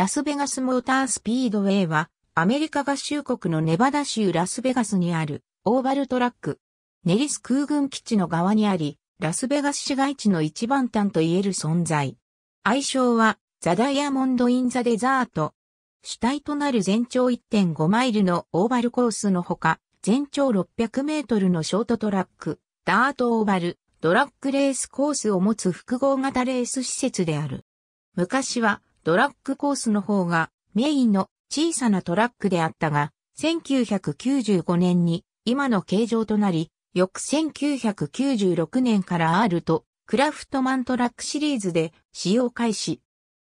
ラスベガスモータースピードウェイは、アメリカ合衆国のネバダ州ラスベガスにある、オーバルトラック。ネリス空軍基地の側にあり、ラスベガス市街地の一番端と言える存在。愛称は、ザ・ダイヤモンド・イン・ザ・デザート。主体となる全長1.5マイルのオーバルコースのほか、全長600メートルのショートトラック、ダートオーバル、ドラッグレースコースを持つ複合型レース施設である。昔はドラッグコースの方がメインの小さなトラックであったが、1995年に今の形状となり、翌1996年から R とクラフトマントラックシリーズで使用開始。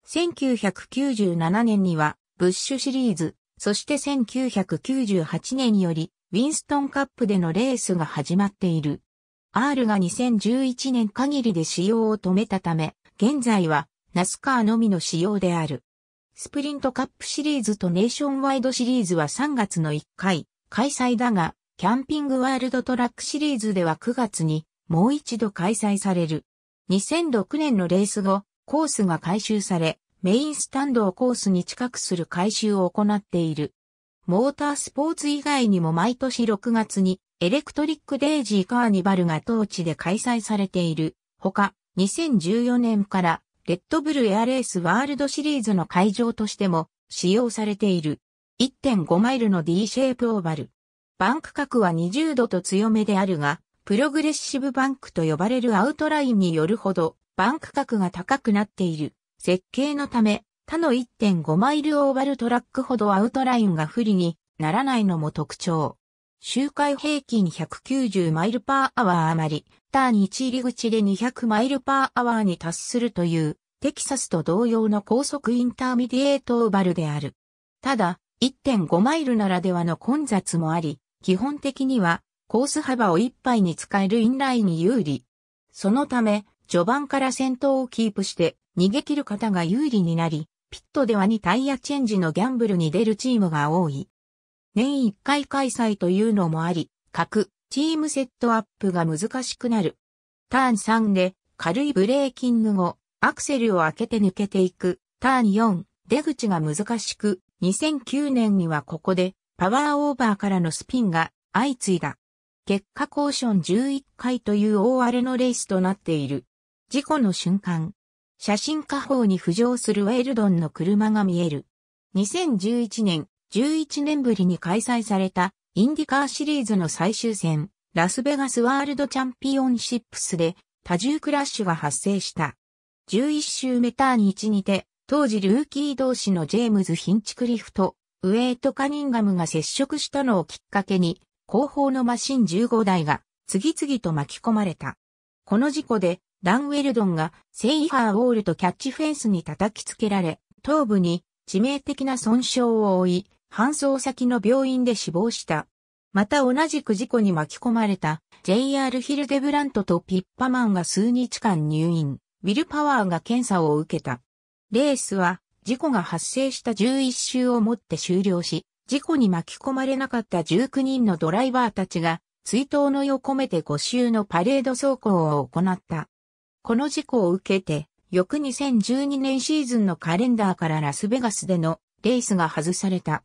1997年にはブッシュシリーズ、そして1998年よりウィンストンカップでのレースが始まっている。R が2011年限りで使用を止めたため、現在はナスカーのみの仕様である。スプリントカップシリーズとネーションワイドシリーズは3月の1回開催だが、キャンピングワールドトラックシリーズでは9月にもう一度開催される。2006年のレース後、コースが改修され、メインスタンドをコースに近くする改修を行っている。モータースポーツ以外にも毎年6月にエレクトリックデイジーカーニバルが当地で開催されている。ほか、2014年からレッドブルエアレースワールドシリーズの会場としても使用されている1.5マイルの D シェイプオーバル。バンク角は20度と強めであるが、プログレッシブバンクと呼ばれるアウトラインによるほど、バンク角が高くなっている設計のため、他の1.5マイルオーバルトラックほどアウトラインが不利にならないのも特徴。周回平均190マイルパーアワー余り、ターン1入り口で200マイルパーアワーに達するという、テキサスと同様の高速インターミディエートオーバルである。ただ、1.5マイルならではの混雑もあり、基本的にはコース幅をいっぱいに使えるインラインに有利。そのため、序盤から先頭をキープして逃げ切る方が有利になり、ピットではにタイヤチェンジのギャンブルに出るチームが多い。年一回開催というのもあり、各チームセットアップが難しくなる。ターン3で軽いブレーキング後、アクセルを開けて抜けていく。ターン4、出口が難しく、2009年にはここでパワーオーバーからのスピンが相次いだ。結果コーション11回という大荒れのレースとなっている。事故の瞬間、写真下方に浮上するウェルドンの車が見える。2011年、11年ぶりに開催されたインディカーシリーズの最終戦、ラスベガスワールドチャンピオンシップスで多重クラッシュが発生した。11周メターニ1にて、当時ルーキー同士のジェームズ・ヒンチクリフとウェイト・カニンガムが接触したのをきっかけに、後方のマシン15台が次々と巻き込まれた。この事故でダン・ウェルドンがセイハー・ウォールとキャッチフェンスに叩きつけられ、頭部に致命的な損傷を負い、搬送先の病院で死亡した。また同じく事故に巻き込まれた JR ヒルデブラントとピッパマンが数日間入院、ウィルパワーが検査を受けた。レースは事故が発生した11周をもって終了し、事故に巻き込まれなかった19人のドライバーたちが追悼の意を込めて5周のパレード走行を行った。この事故を受けて、翌2012年シーズンのカレンダーからラスベガスでのレースが外された。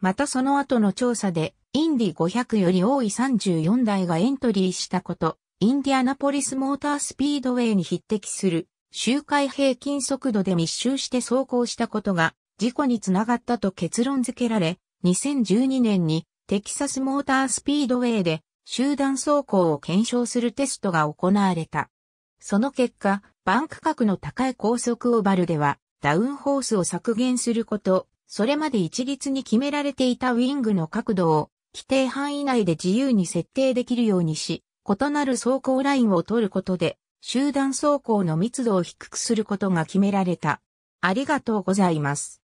またその後の調査で、インディ500より多い34台がエントリーしたこと、インディアナポリスモータースピードウェイに匹敵する周回平均速度で密集して走行したことが事故につながったと結論付けられ、2012年にテキサスモータースピードウェイで集団走行を検証するテストが行われた。その結果、バンク角の高い高速オーバルではダウンホースを削減すること、それまで一律に決められていたウィングの角度を規定範囲内で自由に設定できるようにし、異なる走行ラインを取ることで、集団走行の密度を低くすることが決められた。ありがとうございます。